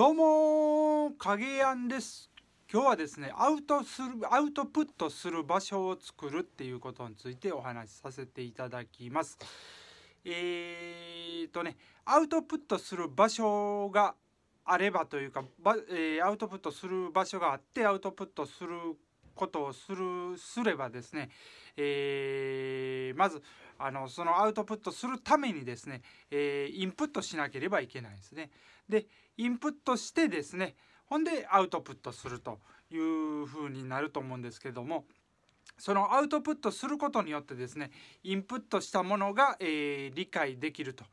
どうも影やんです今日はですねアウトするアウトプットする場所を作るっていうことについてお話しさせていただきますえー、とねアウトプットする場所があればというか、えアウトプットする場所があってアウトプットすることをするすればですね、えー、まずあのそのアウトプットするためにですね、えー、インプットしなければいけないですね。でインプットしてですねほんでアウトプットするというふうになると思うんですけどもそのアウトプットすることによってですねインプットしたものが、えー、理解できると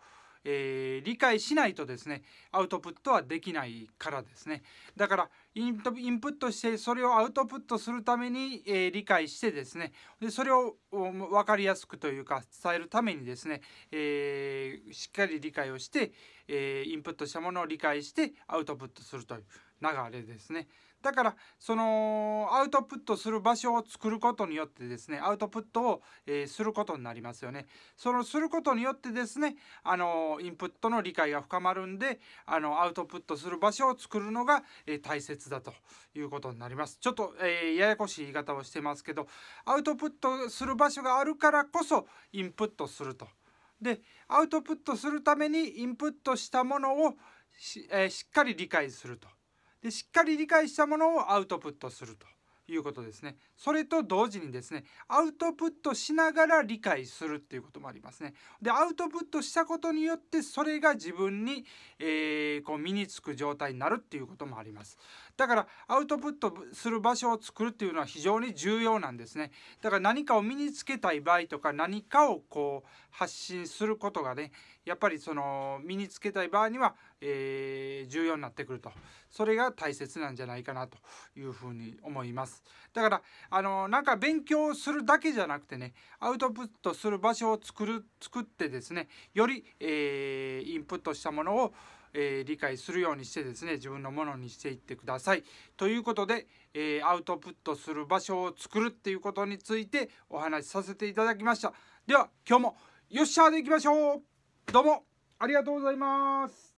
えー、理解しないとですねアウトプットはできないからですねだからインプットしてそれをアウトプットするために、えー、理解してですねでそれを分かりやすくというか伝えるためにですね、えー、しっかり理解をして、えインプットしたものを理解してアウトプットするという。流れですねだからそのアウトプットする場所を作ることによってですねアウトプットを、えすることになりますよねそのすることによってですねあのインプットの理解が深まるんであのアウトプットする場所を作るのが、え大切だということになりますちょっと、えややこしい言い方をしてますけどアウトプットする場所があるからこそインプットするとでアウトプットするためにインプットしたものをし,、えー、しっかり理解するとしっかり理解したものをアウトプットするということですね。それと同時にですね、アウトプットしながら理解するっていうこともありますね。で、アウトプットしたことによって、それが自分に、えー、こう身につく状態になるっていうこともあります。だから、アウトプットする場所を作るっていうのは非常に重要なんですね。だから何かを身につけたい場合とか、何かをこう発信することがね、やっぱりその身につけたい場合には、えー、重要になってくると。それが大切なんじゃないかなというふうに思います。ますだからあのなんか勉強するだけじゃなくてねアウトプットする場所を作る作ってですねより、えー、インプットしたものを、えー、理解するようにしてですね自分のものにしていってください。ということで、えー、アウトプットする場所を作るっていうことについてお話しさせていただきました。では今日もよっしゃーでいきましょうどうもありがとうございます